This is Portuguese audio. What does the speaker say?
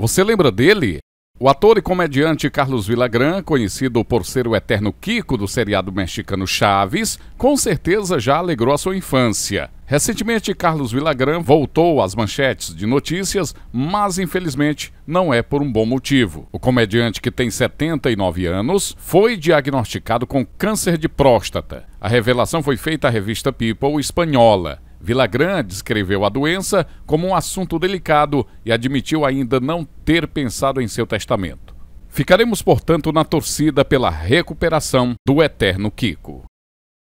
Você lembra dele? O ator e comediante Carlos Villagrán, conhecido por ser o eterno Kiko do seriado mexicano Chaves, com certeza já alegrou a sua infância. Recentemente, Carlos Villagrán voltou às manchetes de notícias, mas infelizmente não é por um bom motivo. O comediante, que tem 79 anos, foi diagnosticado com câncer de próstata. A revelação foi feita à revista People espanhola. Villagrán descreveu a doença como um assunto delicado e admitiu ainda não ter pensado em seu testamento. Ficaremos, portanto, na torcida pela recuperação do eterno Kiko.